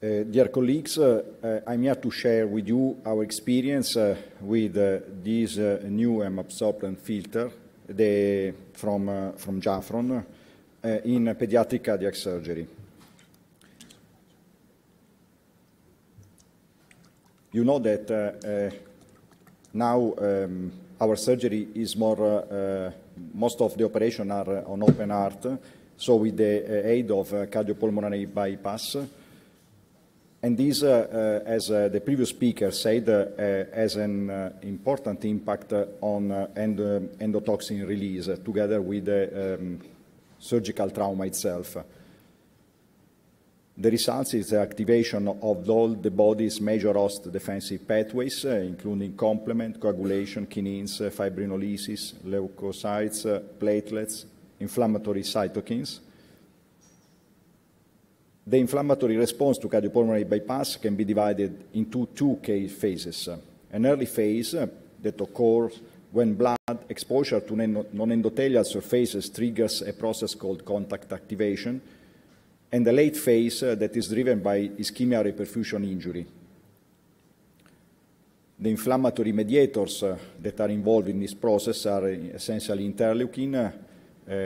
Uh, dear colleagues, uh, uh, I'm here to share with you our experience with this new um, absorbent filter the, from, from Jafron in pediatric cardiac surgery. You know that now um, our surgery is more, uh, most of the operations are on open heart, so with the aid of cardiopulmonary bypass, and this, uh, uh, as uh, the previous speaker said, has an important impact on end, endotoxin release together with the um, surgical trauma itself. The result is the activation of all the body's major host defensive pathways, uh, including complement, coagulation, kinins, uh, fibrinolysis, leukocytes, uh, platelets, inflammatory cytokines, the inflammatory response to cardiopulmonary bypass can be divided into two phases. An early phase that occurs when blood exposure to non-endothelial surfaces triggers a process called contact activation, and a late phase uh, that is driven by ischemia reperfusion injury. The inflammatory mediators uh, that are involved in this process are uh, essentially interleukin,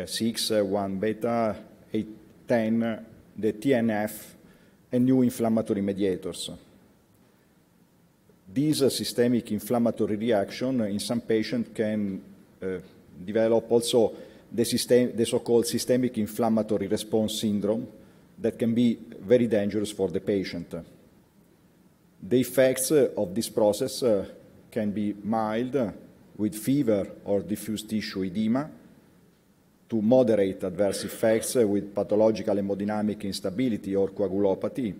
6, 1 beta, 8, 10, the TNF and new inflammatory mediators. These uh, systemic inflammatory reaction in some patients can uh, develop also the, system, the so-called systemic inflammatory response syndrome that can be very dangerous for the patient. The effects uh, of this process uh, can be mild uh, with fever or diffuse tissue edema, to moderate adverse effects with pathological hemodynamic instability or coagulopathy,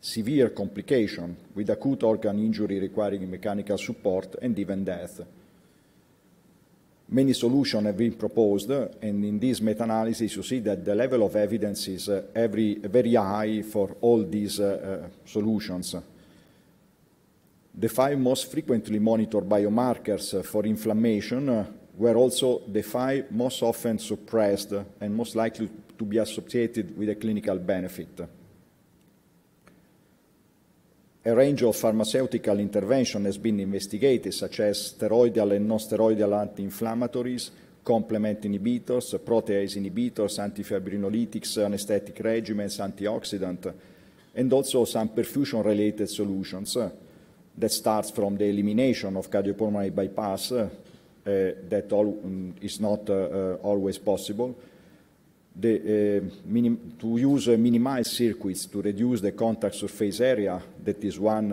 severe complication with acute organ injury requiring mechanical support, and even death. Many solutions have been proposed, and in this meta-analysis you see that the level of evidence is uh, every, very high for all these uh, uh, solutions. The five most frequently monitored biomarkers for inflammation uh, were also the five most often suppressed and most likely to be associated with a clinical benefit. A range of pharmaceutical intervention has been investigated, such as steroidal and non-steroidal anti-inflammatories, complement inhibitors, protease inhibitors, antifibrinolytics, anesthetic regimens, antioxidant, and also some perfusion-related solutions that starts from the elimination of cardiopulmonary bypass uh, that all, um, is not uh, uh, always possible. The, to use minimized circuits to reduce the contact surface area, that is one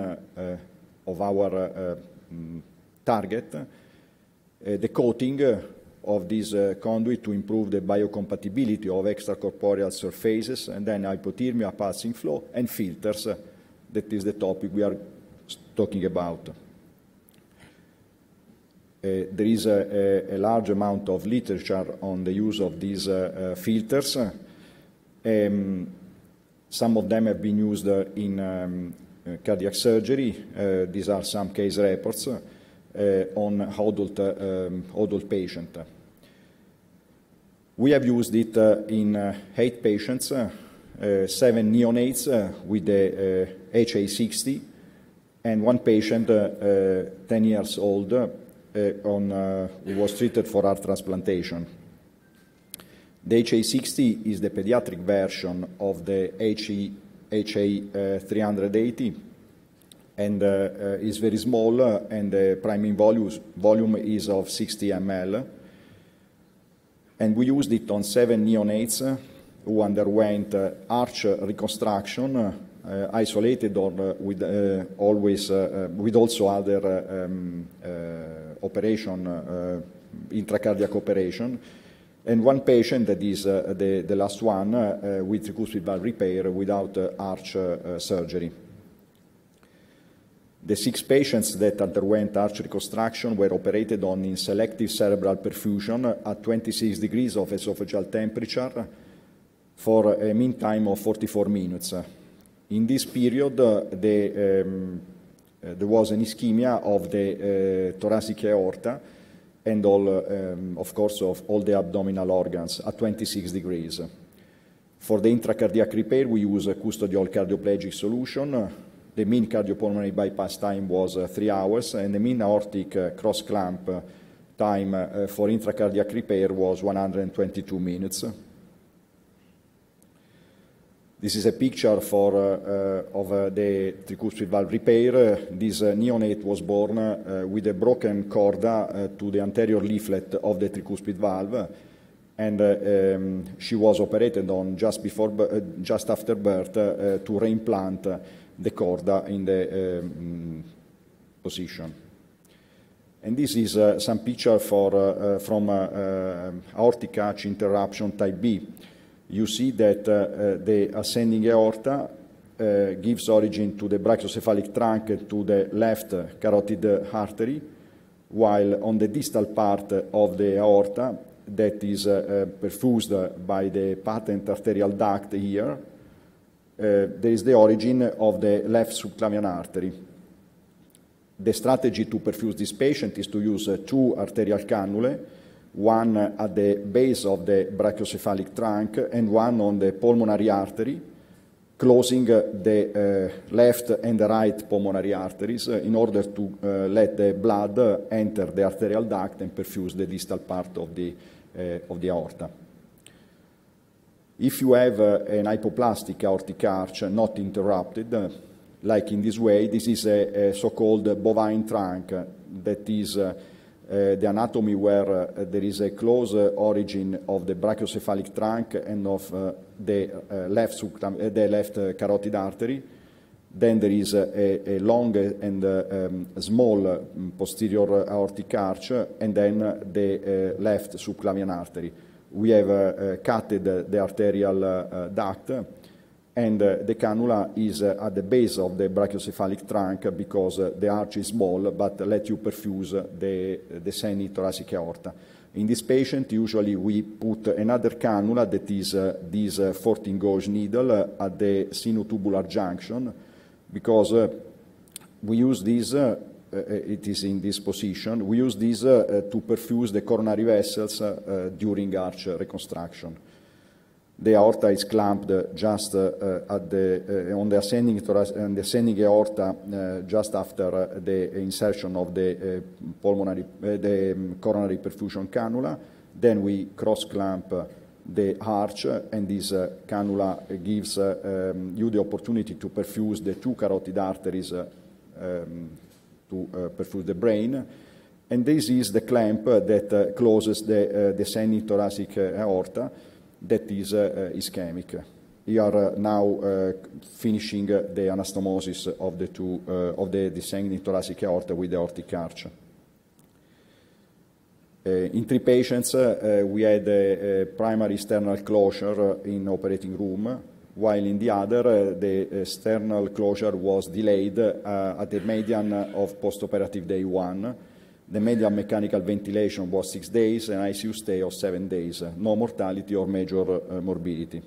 of our mm, target. the coating of this uh, conduit to improve the biocompatibility of extracorporeal surfaces, and then hypothermia passing flow and filters. Uh, that is the topic we are talking about. Eh, there is a, a, a, large amount of literature on the use of these uh, uh, filters. Um, some of them have been used in um, cardiac surgery. these are some case reports on adult, um, adult patient. We have used it in eight patients, seven neonates with the HA60, and one patient 10 years old uh, on, uh, was treated for heart transplantation. The HA60 is the pediatric version of the HA380 uh, and uh, uh, is very small uh, and the priming volumes, volume is of 60 ml. And we used it on seven neonates who underwent arch reconstruction, isolated or with always with also other um, operation, uh, uh, intracardiac operation, and one patient that is uh, the, the, last one with tricuspid valve repair without arch surgery. The six patients that underwent arch reconstruction were operated on in selective cerebral perfusion at 26 degrees of esophageal temperature for a mean time of 44 minutes. In this period, the um, uh, there was an ischemia of the uh, thoracic aorta and all, um, of course, of all the abdominal organs at 26 degrees. For the intracardiac repair, we use a custodial cardioplegic solution. The mean cardiopulmonary bypass time was uh, three hours, and the mean aortic uh, cross clamp uh, time uh, for intracardiac repair was 122 minutes. This is a picture for, uh, uh of uh, the tricuspid valve repair. Uh, this uh, neonate was born uh, with a broken corda to the anterior leaflet of the tricuspid valve, and um, she was operated on just, before, just after birth to reimplant the corda in the um, position. And this is some picture for, from aortic arch interruption type B you see that uh, uh, the ascending aorta uh, gives origin to the brachiocephalic trunk to the left carotid artery, while on the distal part of the aorta, that is perfused by the patent arterial duct here, there is the origin of the left subclavian artery. The strategy to perfuse this patient is to use two arterial cannulae, one at the base of the brachiocephalic trunk and one on the pulmonary artery, closing the uh, left and the right pulmonary arteries uh, in order to uh, let the blood enter the arterial duct and perfuse the distal part of the, uh, of the aorta. If you have uh, an hypoplastic aortic arch not interrupted, uh, like in this way, this is a, a so-called bovine trunk that is uh, the anatomy where uh, there is a close uh, origin of the brachiocephalic trunk and of uh, uh, the left, the left carotid artery. Then there is a, a long and um, small posterior aortic arch, and then the left subclavian artery. We have cutted the arterial duct and uh, the cannula is uh, at the base of the brachiocephalic trunk because uh, the arch is small but let you perfuse the, the seni thoracic aorta. In this patient, usually we put another cannula that is uh, this uh, 14 gauge needle uh, at the sinotubular junction because we use this, it is in this position, we use this to perfuse the coronary vessels during arch reconstruction the aorta is clamped uh, just uh, uh, at the, on, the ascending on the ascending aorta just after the insertion of the, pulmonary, the um, coronary perfusion cannula. Then we cross-clamp the arch, and this uh, cannula gives uh, um, you the opportunity to perfuse the two carotid arteries uh, um, to perfuse the brain. And this is the clamp that closes the descending thoracic aorta that is eh, ischemic. We are eh, now eh, finishing the anastomosis of the two of the descending thoracic aorta with the aortic arch. Uh, in three patients, uh, uh, we had a, a, primary sternal closure in operating room, while in the other, the sternal closure was delayed at the median of postoperative day one, the median mechanical ventilation was six days, and ICU stay of seven days. No mortality or major uh, morbidity.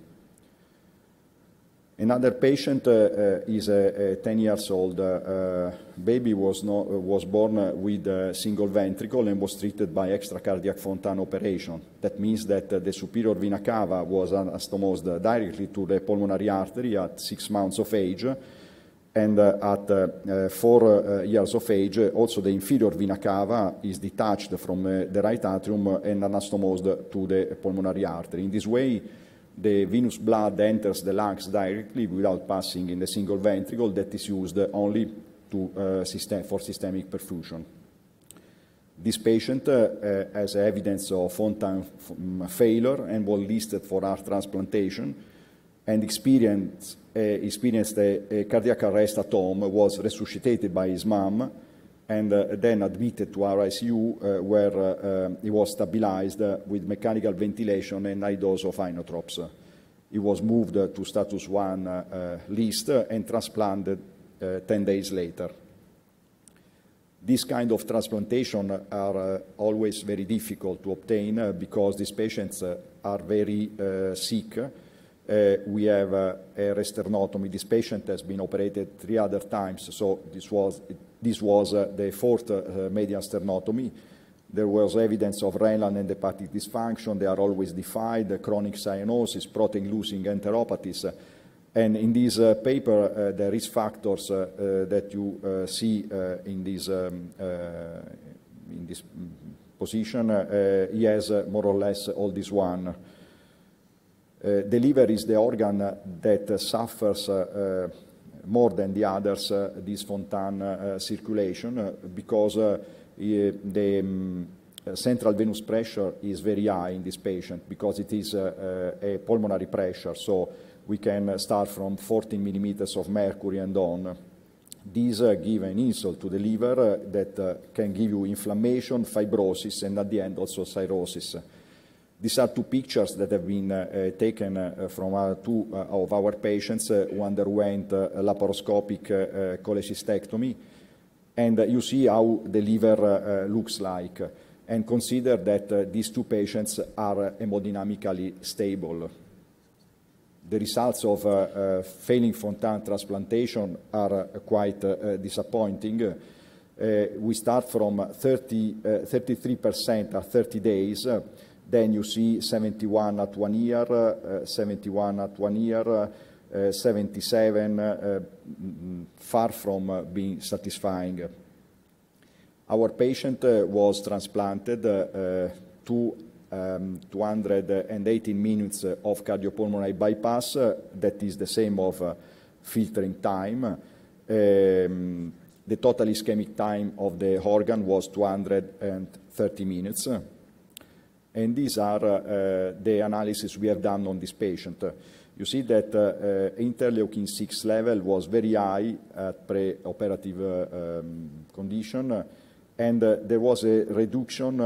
Another patient uh, uh is a, uh, 10 years old uh, baby was, was born with a single ventricle and was treated by extracardiac Fontan operation. That means that the superior vena cava was anastomosed directly to the pulmonary artery at six months of age and uh, at uh, four uh, years of age, also the inferior vena cava is detached from the right atrium and anastomosed to the pulmonary artery. In this way, the venous blood enters the lungs directly without passing in the single ventricle that is used only to, system, for systemic perfusion. This patient uh, has evidence of Fontan failure and was listed for heart transplantation and experienced, uh, eh, experienced a, a, cardiac arrest at home, was resuscitated by his mom, and uh, then admitted to our ICU, eh, where he was stabilized with mechanical ventilation and high dose of inotropes. He was moved to status one list and transplanted 10 days later these kind of transplantation are uh, always very difficult to obtain uh, because these patients uh, are very sick uh, we have a sternotomy. This patient has been operated three other times, so this was, this was uh, the fourth uh, median sternotomy. There was evidence of renal and hepatic dysfunction. They are always defined, chronic cyanosis, protein-losing enteropathies. And in this uh, paper, uh, the risk factors uh, that you see in this, um, in this mm-hmm, position, he has more or less all these one the uh, liver is the organ that suffers uh, uh, more than the others this Fontan circulation because the um, central venous pressure is very high in this patient because it is a pulmonary pressure. So we can start from 14 millimeters of mercury and on. These uh, give an insult to the liver uh, that uh, can give you inflammation, fibrosis, and at the end also cirrhosis. These are two pictures that have been uh, uh taken uh, from uh, two of our patients uh, who underwent uh, laparoscopic cholecystectomy. And you see how the liver looks like. And consider that these two patients are hemodynamically stable. The results of failing Fontan transplantation are quite disappointing. we start from 30, 33% at 30 days. Then you see 71 at one year, uh, 71 at one year, uh, 77, uh, mm, far from uh, being satisfying. Our patient uh, was transplanted uh, to um, 218 minutes of cardiopulmonary bypass, that is the same of filtering time. Um, the total ischemic time of the organ was 230 minutes and these are uh, the analysis we have done on this patient. You see that uh, interleukin-6 level was very high at preoperative um, condition, and uh, there was a reduction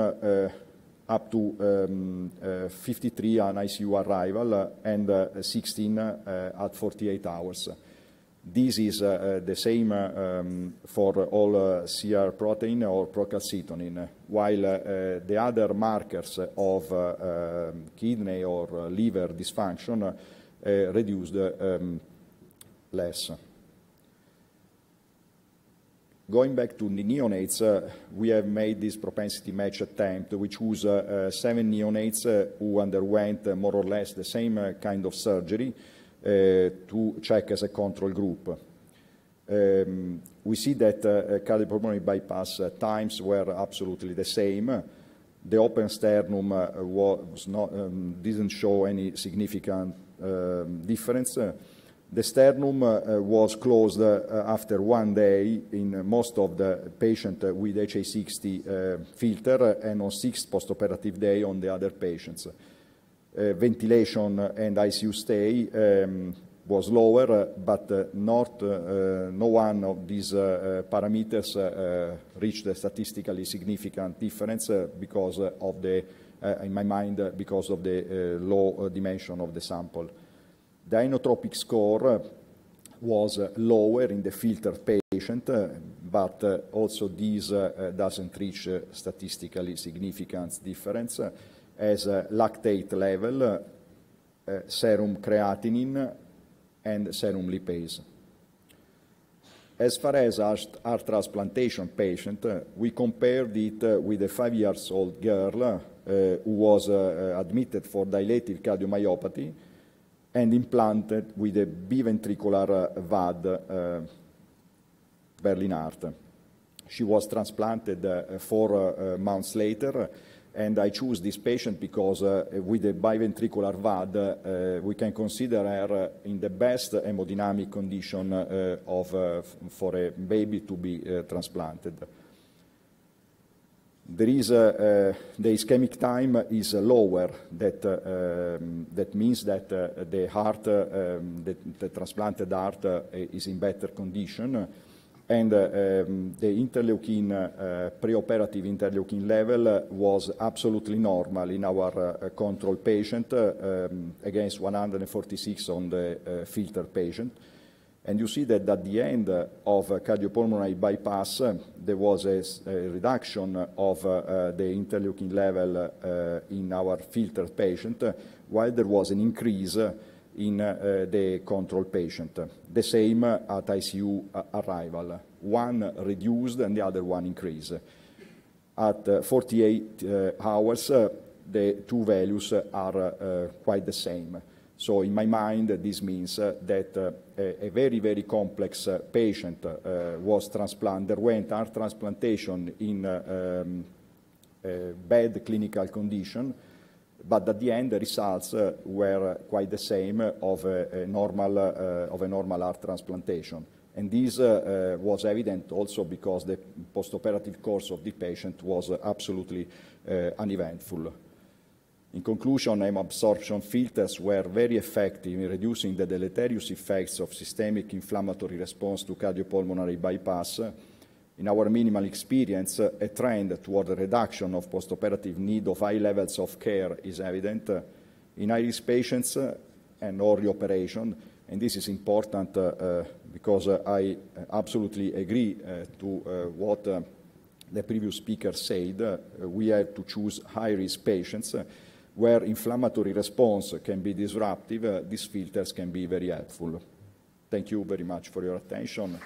up to um, uh, 53 on ICU arrival and uh, 16 at 48 hours. This is uh, uh, the same uh, um, for all CR protein or procalcitonin, while the other markers of um, kidney or liver dysfunction reduced um, less. Going back to the neonates, uh, we have made this propensity match attempt, which was uh, uh, seven neonates who underwent more or less the same kind of surgery, Eh, to check as a control group. Um, we see that eh, pulmonary bypass eh, times were absolutely the same. The open sternum was not, um, didn't show any significant ehm, difference. The sternum uh, was closed uh, after one day in most of the patients with HA60 uh, filter and on sixth postoperative day on the other patients. Uh, ventilation and ICU stay um, was lower, uh, but uh, not, no one of these parameters reached a statistically significant difference because of the, in my mind, because of the low dimension of the sample. The inotropic score was lower in the filtered patient, but also this uh, doesn't reach statistically significant difference as lactate level, uh, serum creatinine, and serum lipase. As far as heart transplantation patient, uh, we compared it uh, with a five-year-old girl who was admitted for dilated cardiomyopathy and implanted with a biventricular VAD Berlin heart. She was transplanted four months later and I choose this patient because uh, with the biventricular VAD, uh, we can consider her in the best hemodynamic condition uh, of, uh, for a baby to be uh, transplanted. There is a, uh, the ischemic time is lower. That, um, that means that the heart, um, the, the, transplanted heart is in better condition and um, the interleukin uh, preoperative interleukin level was absolutely normal in our uh, control patient um, against 146 on the uh, filter patient. And you see that at the end of cardiopulmonary bypass, there was a, a reduction of uh, the interleukin level uh, in our filtered patient, while there was an increase in eh, the control patient. The same at ICU uh, arrival. One reduced and the other one increased. At uh, 48 uh, hours, the two values are quite the same. So in my mind, this means that a very, very complex patient was transplanted, underwent heart transplantation in um, bad clinical condition, but at the end the results uh, were uh, quite the same of a, a normal, uh, of a normal heart transplantation. And this uh, uh was evident also because the postoperative course of the patient was absolutely uh, uneventful. In conclusion, absorption filters were very effective in reducing the deleterious effects of systemic inflammatory response to cardiopulmonary bypass in our minimal experience, a trend toward a reduction of postoperative need of high levels of care is evident in Irish patients uh, and or reoperation. And this is important uh, uh, because I absolutely agree to what the previous speaker said. we have to choose high-risk patients where inflammatory response can be disruptive. these filters can be very helpful. Thank you very much for your attention.